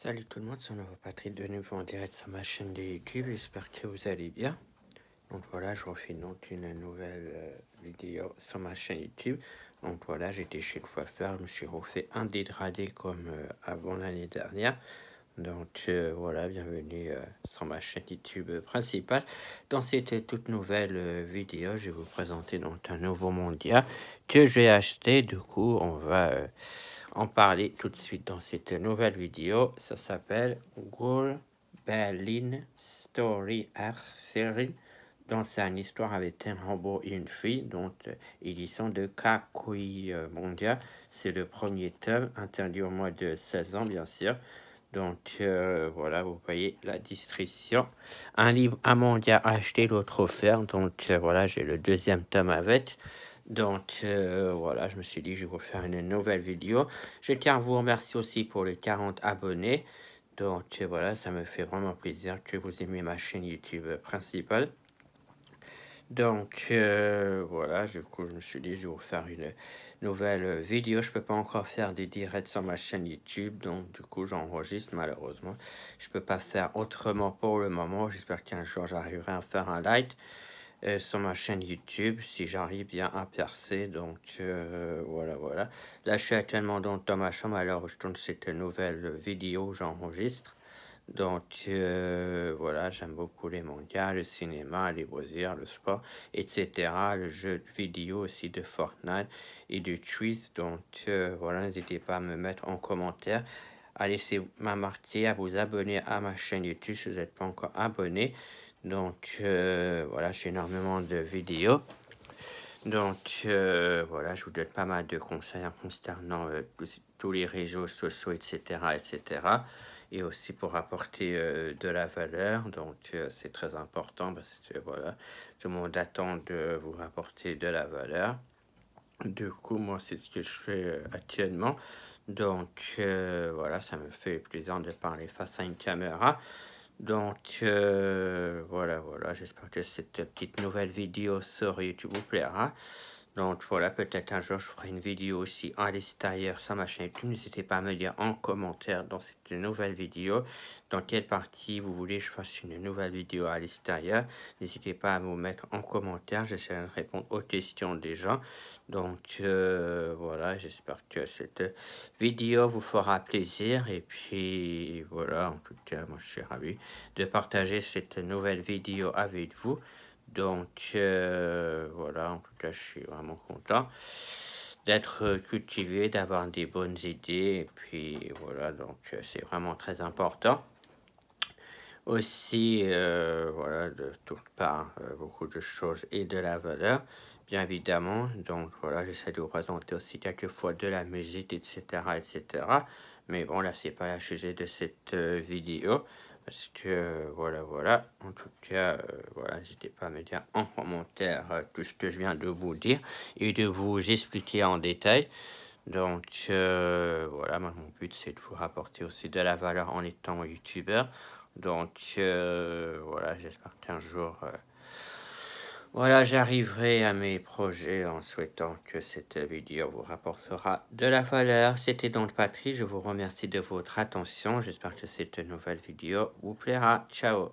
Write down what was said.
Salut tout le monde, c'est nouveau Patrick de nouveau en direct sur ma chaîne YouTube, j'espère que vous allez bien. Donc voilà, je refais donc une nouvelle euh, vidéo sur ma chaîne YouTube. Donc voilà, j'étais chez le coiffeur, je me suis refait un dégradé comme euh, avant l'année dernière. Donc euh, voilà, bienvenue sur ma chaîne YouTube principale. Dans cette toute nouvelle vidéo, je vais vous présenter donc un nouveau mondial que j'ai acheté. Du coup, on va en parler tout de suite dans cette nouvelle vidéo. Ça s'appelle Gold Berlin Story r Series c'est une histoire avec un robot et une fille, donc euh, édition de Kakui euh, Mondia. C'est le premier tome, interdit au moins de 16 ans, bien sûr. Donc euh, voilà, vous voyez la distribution. Un livre à Mondia acheté, l'autre offert. Donc voilà, j'ai le deuxième tome avec. Donc euh, voilà, je me suis dit, je vais vous faire une nouvelle vidéo. Je tiens à vous remercier aussi pour les 40 abonnés. Donc euh, voilà, ça me fait vraiment plaisir que vous aimez ma chaîne YouTube principale. Donc euh, voilà, du coup je me suis dit je vais vous faire une nouvelle vidéo. Je ne peux pas encore faire des directs sur ma chaîne YouTube, donc du coup j'enregistre malheureusement. Je ne peux pas faire autrement pour le moment. J'espère qu'un jour j'arriverai à faire un live. Euh, sur ma chaîne YouTube si j'arrive bien à percer. Donc euh, voilà, voilà. Là, je suis actuellement dans ma chambre alors je tourne cette nouvelle vidéo, j'enregistre. Donc euh, voilà, j'aime beaucoup les mangas, le cinéma, les loisirs, le sport, etc. Le jeu vidéo aussi de Fortnite et de Twitch. Donc voilà, n'hésitez pas à me mettre en commentaire à laisser ma et à vous abonner à ma chaîne YouTube si vous n'êtes pas encore abonné. Donc, euh, voilà, j'ai énormément de vidéos. Donc, euh, voilà, je vous donne pas mal de conseils hein, concernant euh, tous, les réseaux sociaux, etc., etc. Et aussi pour apporter de la valeur. Donc, c'est très important parce que, voilà, tout le monde attend de vous apporter de la valeur. Du coup, moi, c'est ce que je fais actuellement. Donc, voilà, ça me fait plaisir de parler face à une caméra. Donc, euh, voilà, voilà. J'espère que cette petite nouvelle vidéo sur YouTube vous plaira. Donc voilà, peut-être un jour je ferai une vidéo aussi à l'extérieur sans ma chaîne N'hésitez pas à me dire en commentaire dans cette nouvelle vidéo dans quelle partie vous voulez que je fasse une nouvelle vidéo à l'extérieur. N'hésitez pas à me mettre en commentaire, j'essaierai de répondre aux questions des gens. Donc euh, voilà, j'espère que cette vidéo vous fera plaisir. Et puis voilà, en tout cas, moi je suis ravi de partager cette nouvelle vidéo avec vous. Donc euh, voilà, en tout cas, je suis vraiment content d'être cultivé, d'avoir des bonnes idées. Et puis voilà, donc euh, c'est vraiment très important. Aussi, euh, voilà, de toutes parts, beaucoup de choses et de la valeur, bien évidemment. Donc voilà, j'essaie de vous présenter aussi quelques fois de la musique, etc., etc. Mais bon, là, c'est pas la sujet de cette vidéo. Parce que euh, voilà, voilà. En tout cas, euh, voilà, n'hésitez pas à me dire en commentaire euh, tout ce que je viens de vous dire et de vous expliquer en détail. Donc voilà, mon but c'est de vous rapporter aussi de la valeur en étant youtubeur. Donc voilà, j'espère qu'un jour voilà, j'arriverai à mes projets en souhaitant que cette vidéo vous rapportera de la valeur. C'était donc Patrick, je vous remercie de votre attention. J'espère que cette nouvelle vidéo vous plaira. Ciao